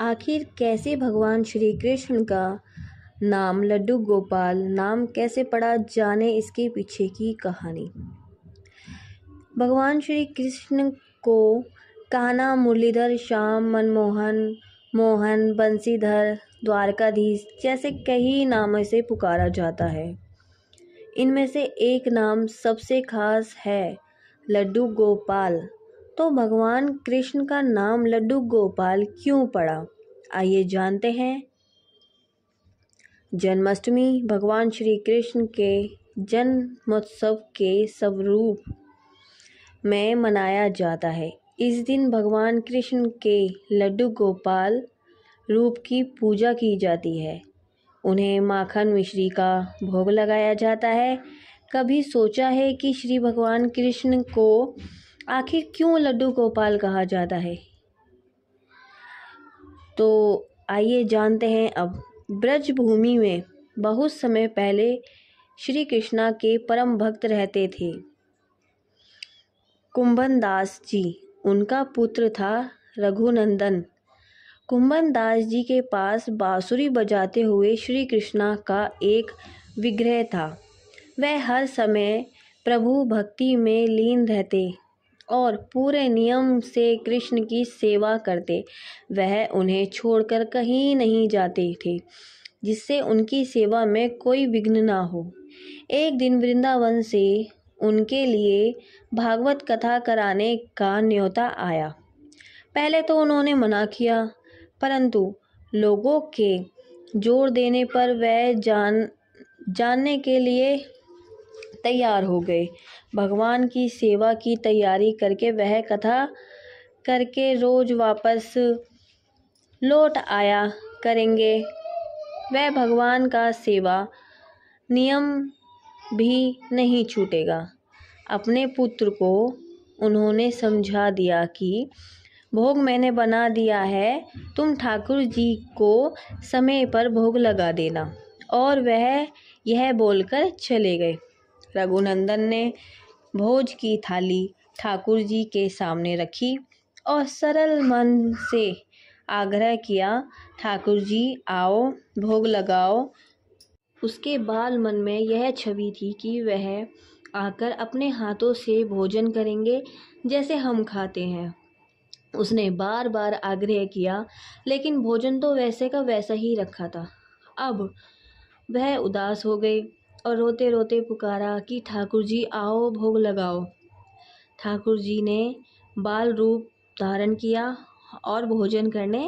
आखिर कैसे भगवान श्री कृष्ण का नाम लड्डू गोपाल नाम कैसे पड़ा जाने इसके पीछे की कहानी भगवान श्री कृष्ण को कान्हा मुरलीधर श्याम मनमोहन मोहन बंसीधर द्वारकाधीश जैसे कई नामों से पुकारा जाता है इनमें से एक नाम सबसे खास है लड्डू गोपाल तो भगवान कृष्ण का नाम लड्डू गोपाल क्यों पड़ा आइए जानते हैं जन्माष्टमी भगवान श्री कृष्ण के जन्मोत्सव के स्वरूप में मनाया जाता है इस दिन भगवान कृष्ण के लड्डू गोपाल रूप की पूजा की जाती है उन्हें माखन मिश्री का भोग लगाया जाता है कभी सोचा है कि श्री भगवान कृष्ण को आखिर क्यों लड्डू गोपाल कहा जाता है तो आइए जानते हैं अब ब्रज भूमि में बहुत समय पहले श्री कृष्णा के परम भक्त रहते थे कुंभन दास जी उनका पुत्र था रघुनंदन कुंभन दास जी के पास बांसुरी बजाते हुए श्री कृष्णा का एक विग्रह था वह हर समय प्रभु भक्ति में लीन रहते और पूरे नियम से कृष्ण की सेवा करते वह उन्हें छोड़कर कहीं नहीं जाते थे जिससे उनकी सेवा में कोई विघ्न ना हो एक दिन वृंदावन से उनके लिए भागवत कथा कराने का न्योता आया पहले तो उन्होंने मना किया परंतु लोगों के जोर देने पर वह जान जानने के लिए तैयार हो गए भगवान की सेवा की तैयारी करके वह कथा करके रोज वापस लौट आया करेंगे वह भगवान का सेवा नियम भी नहीं छूटेगा अपने पुत्र को उन्होंने समझा दिया कि भोग मैंने बना दिया है तुम ठाकुर जी को समय पर भोग लगा देना और वह यह बोलकर चले गए रघुनंदन ने भोज की थाली ठाकुर जी के सामने रखी और सरल मन से आग्रह किया ठाकुर जी आओ भोग लगाओ उसके बाल मन में यह छवि थी कि वह आकर अपने हाथों से भोजन करेंगे जैसे हम खाते हैं उसने बार बार आग्रह किया लेकिन भोजन तो वैसे का वैसा ही रखा था अब वह उदास हो गई और रोते रोते पुकारा कि ठाकुर जी आओ भोग लगाओ ठाकुर जी ने बाल रूप धारण किया और भोजन करने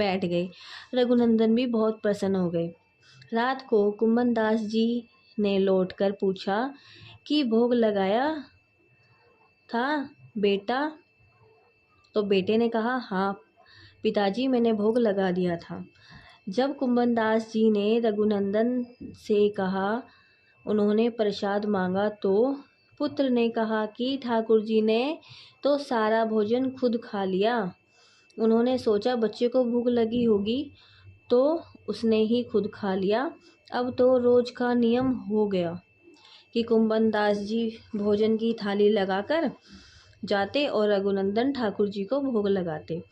बैठ गए रघुनंदन भी बहुत प्रसन्न हो गए रात को कुंभन दास जी ने लौटकर पूछा कि भोग लगाया था बेटा तो बेटे ने कहा हाँ पिताजी मैंने भोग लगा दिया था जब कुंभन दास जी ने रघुनंदन से कहा उन्होंने प्रसाद मांगा तो पुत्र ने कहा कि ठाकुर जी ने तो सारा भोजन खुद खा लिया उन्होंने सोचा बच्चे को भूख लगी होगी तो उसने ही खुद खा लिया अब तो रोज का नियम हो गया कि कुंबन दास जी भोजन की थाली लगाकर जाते और रघुनंदन ठाकुर जी को भोग लगाते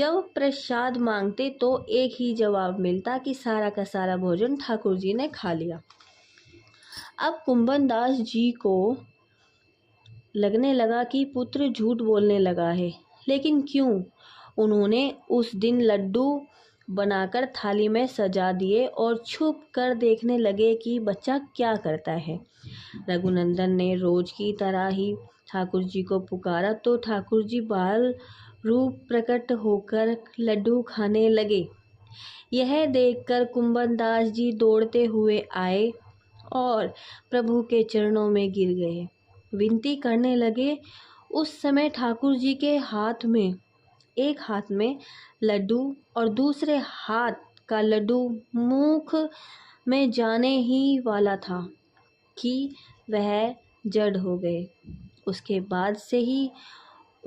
जब प्रसाद मांगते तो एक ही जवाब मिलता कि सारा का सारा भोजन ठाकुर जी ने खा लिया अब कुंबन दास जी को लगने लगा कि पुत्र झूठ बोलने लगा है लेकिन क्यों उन्होंने उस दिन लड्डू बनाकर थाली में सजा दिए और छुप कर देखने लगे कि बच्चा क्या करता है रघुनंदन ने रोज की तरह ही ठाकुर जी को पुकारा तो ठाकुर जी बाल रूप प्रकट होकर लड्डू खाने लगे यह देखकर कुंबन दास जी दौड़ते हुए आए और प्रभु के चरणों में गिर गए विनती करने लगे उस समय ठाकुर जी के हाथ में एक हाथ में लड्डू और दूसरे हाथ का लड्डू मुख में जाने ही वाला था कि वह जड़ हो गए उसके बाद से ही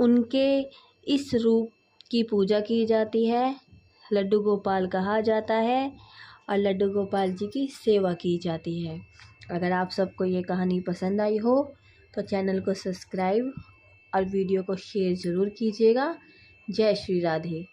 उनके इस रूप की पूजा की जाती है लड्डू गोपाल कहा जाता है और लड्डू गोपाल जी की सेवा की जाती है अगर आप सबको ये कहानी पसंद आई हो तो चैनल को सब्सक्राइब और वीडियो को शेयर ज़रूर कीजिएगा जय श्री राधे